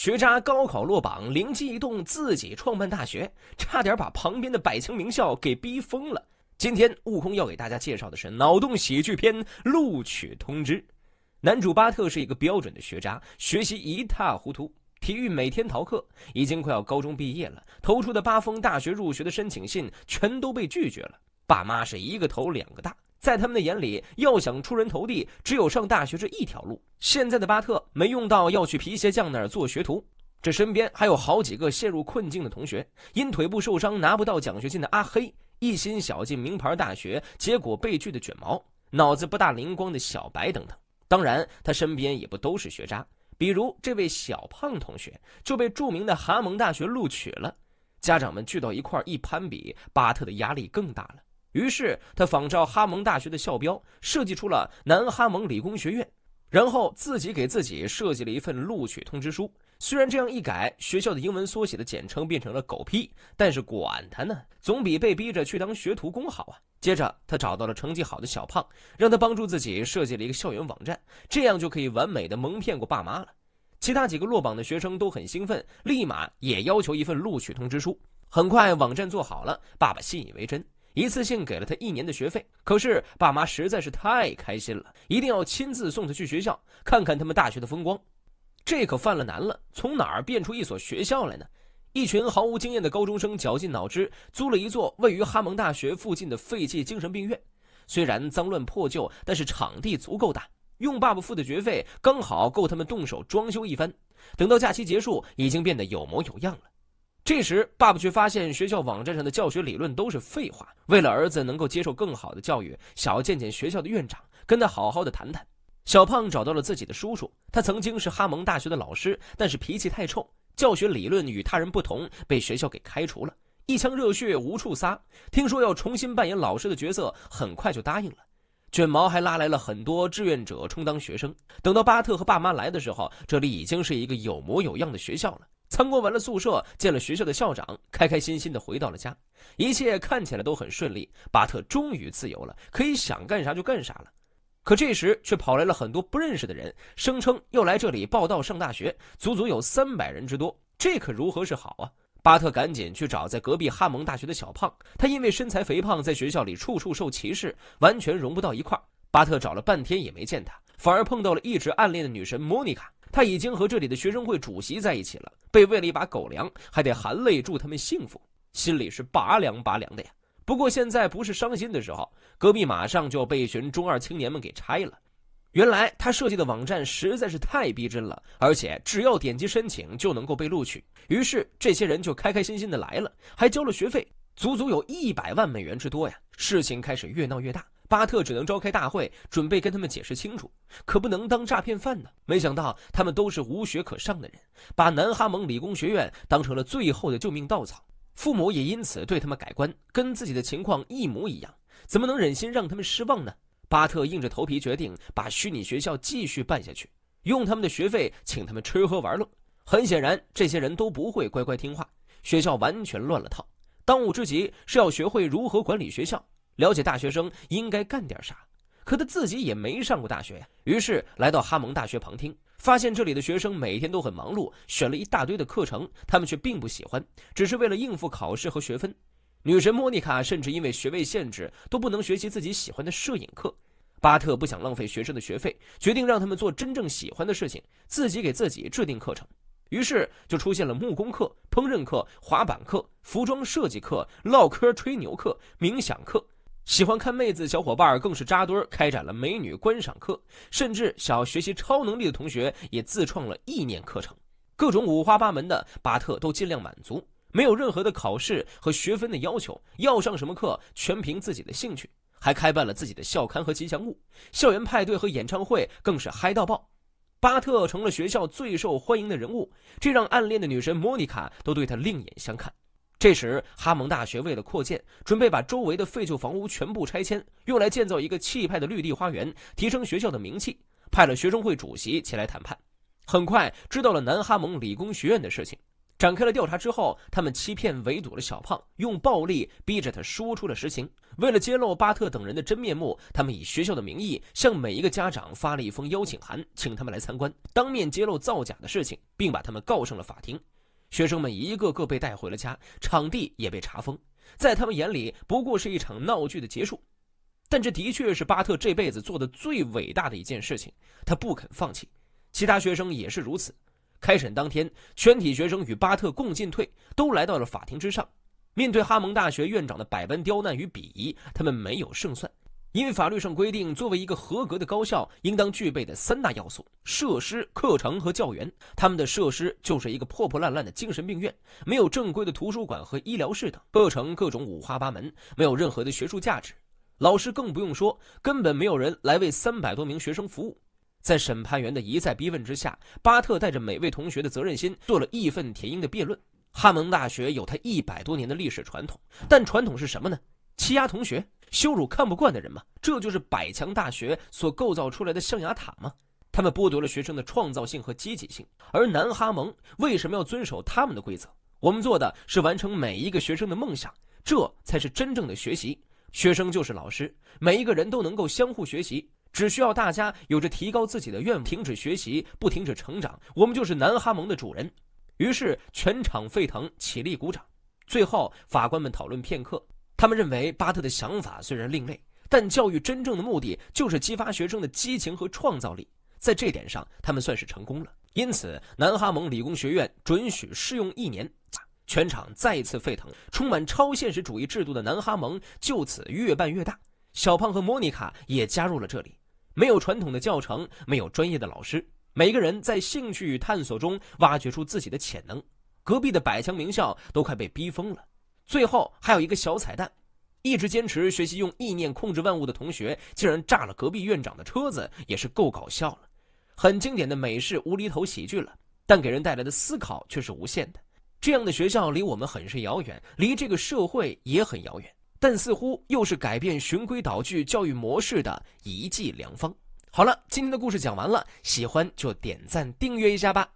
学渣高考落榜，灵机一动自己创办大学，差点把旁边的百强名校给逼疯了。今天悟空要给大家介绍的是脑洞喜剧片《录取通知》。男主巴特是一个标准的学渣，学习一塌糊涂，体育每天逃课，已经快要高中毕业了。投出的八封大学入学的申请信全都被拒绝了，爸妈是一个头两个大。在他们的眼里，要想出人头地，只有上大学这一条路。现在的巴特没用到要去皮鞋匠那儿做学徒，这身边还有好几个陷入困境的同学：因腿部受伤拿不到奖学金的阿黑，一心想进名牌大学结果被拒的卷毛，脑子不大灵光的小白等等。当然，他身边也不都是学渣，比如这位小胖同学就被著名的哈蒙大学录取了。家长们聚到一块一攀比，巴特的压力更大了。于是他仿照哈蒙大学的校标设计出了南哈蒙理工学院，然后自己给自己设计了一份录取通知书。虽然这样一改，学校的英文缩写的简称变成了狗屁，但是管他呢，总比被逼着去当学徒工好啊。接着他找到了成绩好的小胖，让他帮助自己设计了一个校园网站，这样就可以完美的蒙骗过爸妈了。其他几个落榜的学生都很兴奋，立马也要求一份录取通知书。很快网站做好了，爸爸信以为真。一次性给了他一年的学费，可是爸妈实在是太开心了，一定要亲自送他去学校，看看他们大学的风光。这可犯了难了，从哪儿变出一所学校来呢？一群毫无经验的高中生绞尽脑汁，租了一座位于哈蒙大学附近的废弃精神病院。虽然脏乱破旧，但是场地足够大，用爸爸付的学费刚好够他们动手装修一番。等到假期结束，已经变得有模有样了。这时，爸爸却发现学校网站上的教学理论都是废话。为了儿子能够接受更好的教育，想要见见学校的院长，跟他好好的谈谈。小胖找到了自己的叔叔，他曾经是哈蒙大学的老师，但是脾气太冲，教学理论与他人不同，被学校给开除了。一腔热血无处撒，听说要重新扮演老师的角色，很快就答应了。卷毛还拉来了很多志愿者充当学生。等到巴特和爸妈来的时候，这里已经是一个有模有样的学校了。参观完了宿舍，见了学校的校长，开开心心的回到了家，一切看起来都很顺利。巴特终于自由了，可以想干啥就干啥了。可这时却跑来了很多不认识的人，声称要来这里报道上大学，足足有三百人之多，这可如何是好啊？巴特赶紧去找在隔壁哈蒙大学的小胖，他因为身材肥胖，在学校里处处受歧视，完全融不到一块儿。巴特找了半天也没见他，反而碰到了一直暗恋的女神莫妮卡。他已经和这里的学生会主席在一起了，被喂了一把狗粮，还得含泪祝他们幸福，心里是拔凉拔凉的呀。不过现在不是伤心的时候，隔壁马上就要被一群中二青年们给拆了。原来他设计的网站实在是太逼真了，而且只要点击申请就能够被录取，于是这些人就开开心心的来了，还交了学费，足足有一百万美元之多呀。事情开始越闹越大。巴特只能召开大会，准备跟他们解释清楚，可不能当诈骗犯呢。没想到他们都是无学可上的人，把南哈蒙理工学院当成了最后的救命稻草。父母也因此对他们改观，跟自己的情况一模一样，怎么能忍心让他们失望呢？巴特硬着头皮决定把虚拟学校继续办下去，用他们的学费请他们吃喝玩乐。很显然，这些人都不会乖乖听话，学校完全乱了套。当务之急是要学会如何管理学校。了解大学生应该干点啥，可他自己也没上过大学呀。于是来到哈蒙大学旁听，发现这里的学生每天都很忙碌，选了一大堆的课程，他们却并不喜欢，只是为了应付考试和学分。女神莫妮卡甚至因为学位限制都不能学习自己喜欢的摄影课。巴特不想浪费学生的学费，决定让他们做真正喜欢的事情，自己给自己制定课程。于是就出现了木工课、烹饪课、滑板课、服装设计课、唠嗑吹牛课、冥想课。喜欢看妹子的小伙伴更是扎堆儿开展了美女观赏课，甚至想要学习超能力的同学也自创了意念课程，各种五花八门的巴特都尽量满足，没有任何的考试和学分的要求，要上什么课全凭自己的兴趣，还开办了自己的校刊和吉祥物，校园派对和演唱会更是嗨到爆，巴特成了学校最受欢迎的人物，这让暗恋的女神莫妮卡都对他另眼相看。这时，哈蒙大学为了扩建，准备把周围的废旧房屋全部拆迁，用来建造一个气派的绿地花园，提升学校的名气。派了学生会主席前来谈判。很快知道了南哈蒙理工学院的事情，展开了调查之后，他们欺骗围堵了小胖，用暴力逼着他说出了实情。为了揭露巴特等人的真面目，他们以学校的名义向每一个家长发了一封邀请函，请他们来参观，当面揭露造假的事情，并把他们告上了法庭。学生们一个个被带回了家，场地也被查封，在他们眼里，不过是一场闹剧的结束。但这的确是巴特这辈子做的最伟大的一件事情，他不肯放弃。其他学生也是如此。开审当天，全体学生与巴特共进退，都来到了法庭之上。面对哈蒙大学院长的百般刁难与鄙夷，他们没有胜算。因为法律上规定，作为一个合格的高校，应当具备的三大要素：设施、课程和教员。他们的设施就是一个破破烂烂的精神病院，没有正规的图书馆和医疗室等；课程各种五花八门，没有任何的学术价值；老师更不用说，根本没有人来为三百多名学生服务。在审判员的一再逼问之下，巴特带着每位同学的责任心做了义愤填膺的辩论。哈蒙大学有它一百多年的历史传统，但传统是什么呢？欺压同学、羞辱看不惯的人吗？这就是百强大学所构造出来的象牙塔吗？他们剥夺了学生的创造性和积极性。而南哈蒙为什么要遵守他们的规则？我们做的是完成每一个学生的梦想，这才是真正的学习。学生就是老师，每一个人都能够相互学习，只需要大家有着提高自己的愿望，停止学习，不停止成长。我们就是南哈蒙的主人。于是全场沸腾，起立鼓掌。最后，法官们讨论片刻。他们认为巴特的想法虽然另类，但教育真正的目的就是激发学生的激情和创造力，在这点上他们算是成功了。因此，南哈蒙理工学院准许试用一年。全场再次沸腾，充满超现实主义制度的南哈蒙就此越办越大。小胖和莫妮卡也加入了这里，没有传统的教程，没有专业的老师，每个人在兴趣与探索中挖掘出自己的潜能。隔壁的百强名校都快被逼疯了。最后还有一个小彩蛋，一直坚持学习用意念控制万物的同学，竟然炸了隔壁院长的车子，也是够搞笑了。很经典的美式无厘头喜剧了，但给人带来的思考却是无限的。这样的学校离我们很是遥远，离这个社会也很遥远，但似乎又是改变循规蹈矩教育模式的一剂良方。好了，今天的故事讲完了，喜欢就点赞订阅一下吧。